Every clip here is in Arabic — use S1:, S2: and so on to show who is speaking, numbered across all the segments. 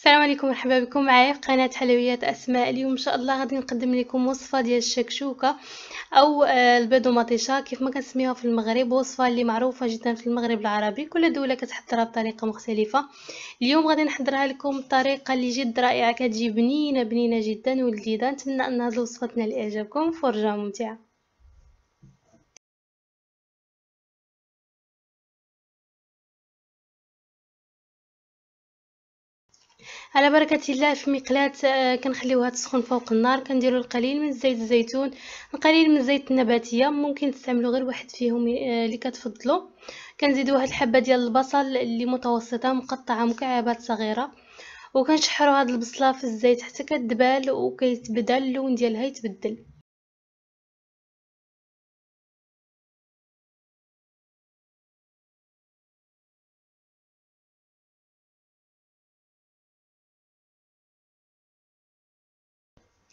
S1: السلام عليكم مرحبا بكم معايا في قناه حلويات اسماء اليوم ان شاء الله غادي نقدم لكم وصفه ديال الشكشوكه او آه، البادو مطيشه كيف ما كنسميوها في المغرب وصفه اللي معروفه جدا في المغرب العربي كل دوله كتحضرها بطريقه مختلفه اليوم غادي نحضرها لكم بطريقه اللي جد رائعه كتجي بنينه بنينه جدا ولذيذه نتمنى ان هذه الوصفه تنال
S2: اعجابكم فرجه ممتعه على بركه الله في مقلاه كنخليوها تسخن فوق النار كنديروا القليل من
S1: زيت الزيتون القليل من زيت النباتيه ممكن تستعملوا غير واحد فيهم آه، اللي كتفضلوا كنزيدوا واحد الحبه ديال البصل اللي متوسطه مقطعه مكعبات صغيره
S2: وكنشحروا هاد البصله في الزيت حتى كدبال وكيتبدل اللون ديالها يتبدل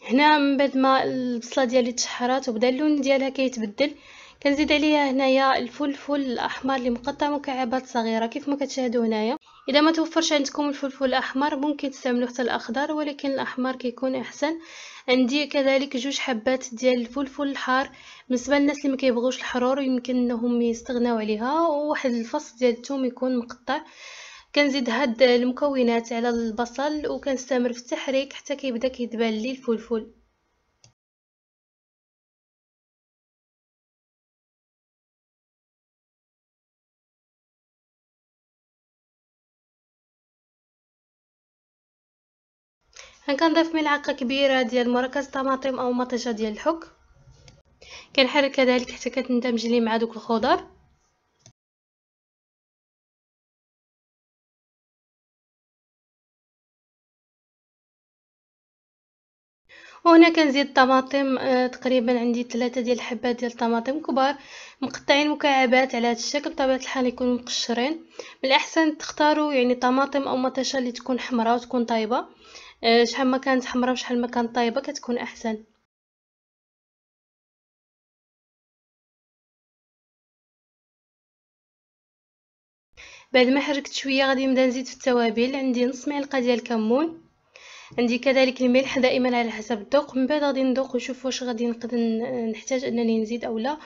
S2: هنا من بعد ما
S1: البصله ديالي تشحرات وبدا اللون ديالها كيتبدل كنزيد عليها هنايا الفلفل الاحمر اللي مقطع مكعبات صغيره كيف ما كتشاهدوا هنايا اذا ما توفرش عندكم الفلفل الاحمر ممكن تستعملوا حتى الاخضر ولكن الاحمر كيكون احسن عندي كذلك جوج حبات ديال الفلفل الحار بالنسبه للناس اللي ما كيبغوش الحرور يمكن انهم يستغناو عليها وواحد الفص ديال الثوم يكون مقطع كنزيد هاد المكونات على
S2: البصل وكنستمر في التحريك حتى كيبدا كيدبال لي الفلفل كنضيف ملعقه كبيره ديال مراكز طماطم او مطيشه ديال الحك كنحرك كذلك حتى كتندمج لي مع دوك الخضر وهنا كنزيد الطماطم
S1: آه، تقريبا عندي ثلاثة ديال الحبات ديال الطماطم كبار مقطعين مكعبات على هذا الشكل بطبيعه الحال يكونوا مقشرين من الاحسن تختاروا يعني طماطم او مطيشه اللي تكون
S2: حمراء وتكون طايبه آه، شحال ما كانت حمراء وشحال ما كانت طايبه كتكون احسن بعد ما حركت شويه غادي نبدا نزيد في التوابل عندي نص
S1: معلقه ديال الكمون عندي كذلك الملح دائما على حسب الذوق من بعد غادي ندوق ونشوف واش غادي نقدر نحتاج انني نزيد اولا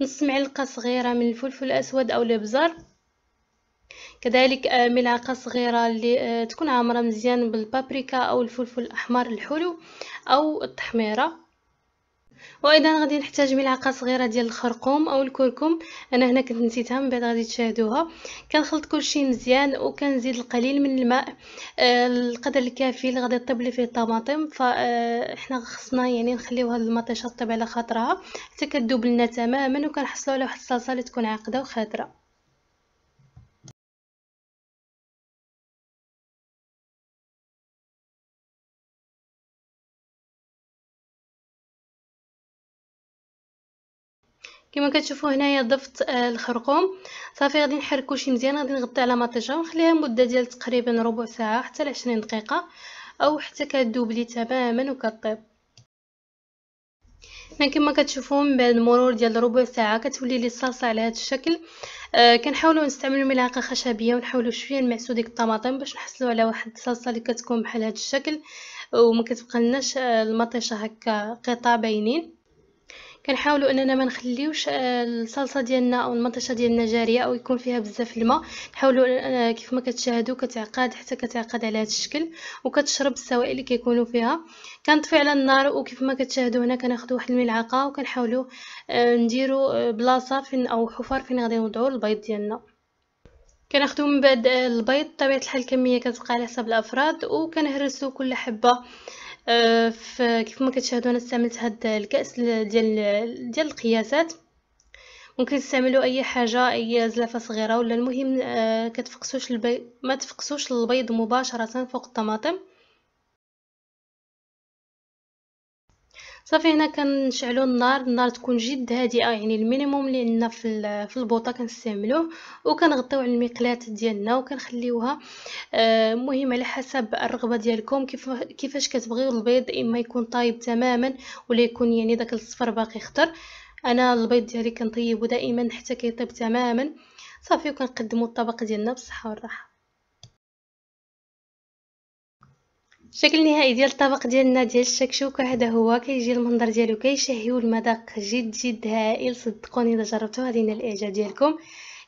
S1: نص معلقه صغيره من الفلفل الاسود او الابزار كذلك آه، ملعقه صغيره اللي آه، تكون عامره مزيان بالبابريكا او الفلفل الاحمر الحلو او التحميره وايضا غادي نحتاج ملعقه صغيره ديال الخرقوم او الكركم انا هنا كنت نسيتها من بعد غادي تشاهدوها كنخلط كلشي مزيان وكنزيد القليل من الماء آه القدر الكافي اللي غادي طيب لي فيه الطماطم فاحنا آه، خصنا يعني نخليو هاد المطيشه طيب على خاطرها حتى كذوب لنا تماما وكنحصلوا على واحد الصلصه اللي تكون عاقده وخضره
S2: كما كتشوفوا هنايا ضفت آه، الخرقوم
S1: صافي غادي نحركو شي مزيان غادي نغطي على مطيشة ونخليها مده ديال تقريبا ربع ساعه حتى لعشرين دقيقه او حتى كدوب لي تماما وكطيب هنا كما كتشوفوا من بعد مرور ديال ربع ساعه كتولي لي الصلصه على هذا الشكل أه كنحاولوا نستعملوا ملعقه خشبيه ونحاولوا شويه نمعسو ديك الطماطم باش نحصلوا على واحد الصلصه اللي كتكون بحال هذا الشكل وما كتبقى لناش المطيشه آه، هكا قطع باينين كنحاولوا اننا ما نخليوش آه، الصلصه ديالنا او المطيشه ديالنا جاريه او يكون فيها بزاف الماء نحاولوا آه، كيف ما كتشاهدوا كتعقد حتى كتعقد على هذا الشكل وكتشرب السوائل اللي كيكونوا فيها كنطفي على النار وكيف ما كتشاهدوا هنا كناخذ واحد الملعقه وكنحاولوا آه، نديروا بلاصه فين او حفر فين غادي نوضعوا البيض ديالنا كناخدو من بعد البيض بطبيعه الحال الكميه كتبقى على حساب الافراد وكنهرسوا كل حبه فكيف ما كتشاهدوا انا استعملت هذا الكاس ديال ديال القياسات ممكن تستعملوا اي حاجه اي زلافه صغيره ولا المهم آه، كتفقسوش البيض ما تفقسوش البيض مباشره فوق الطماطم صافي هنا كنشعلو النار النار تكون جد هادئه يعني المينيموم اللي عندنا في في البوطه كنستعملوه وكنغطيو على المقلاة ديالنا وكنخليوها المهم آه، على حسب الرغبه ديالكم كيف كيفاش كتبغيو البيض اما يكون طايب تماما ولا يكون يعني داك الصفر باقي خطر انا البيض ديالي كنطيبو دائما حتى كيطيب تماما صافي وكنقدمو الطبق ديالنا بالصحه والراحه الشكل النهائي ديال الطبق ديالنا ديال الشكشوكه هذا هو كيجي المنظر ديالو كيشهي والمذاق جد جد هائل صدقوني الا جربتوه غادي ينال الاعجاب ديالكم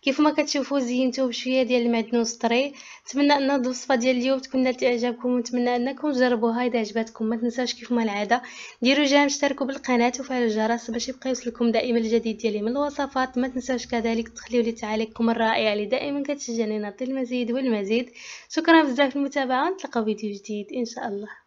S1: كيف ما كتشوفوا زينتو بشويه ديال المعدنوس الطري نتمنى ان هاد الوصفه ديال اليوم تكون نالت اعجابكم ونتمنى انكم تجربوها اذا عجبتكم ما تنساوش كيف ما العاده ديروا جيم اشتركوا بالقناه وفعلوا الجرس باش يبقى يوصلكم دائما الجديد ديالي من الوصفات ما تنساوش كذلك تخليو لي تعليقكم الرائع اللي دائما كتشجعني نعطي المزيد والمزيد شكرا بزاف للمتابعه نتلاقاو
S2: فيديو جديد ان شاء الله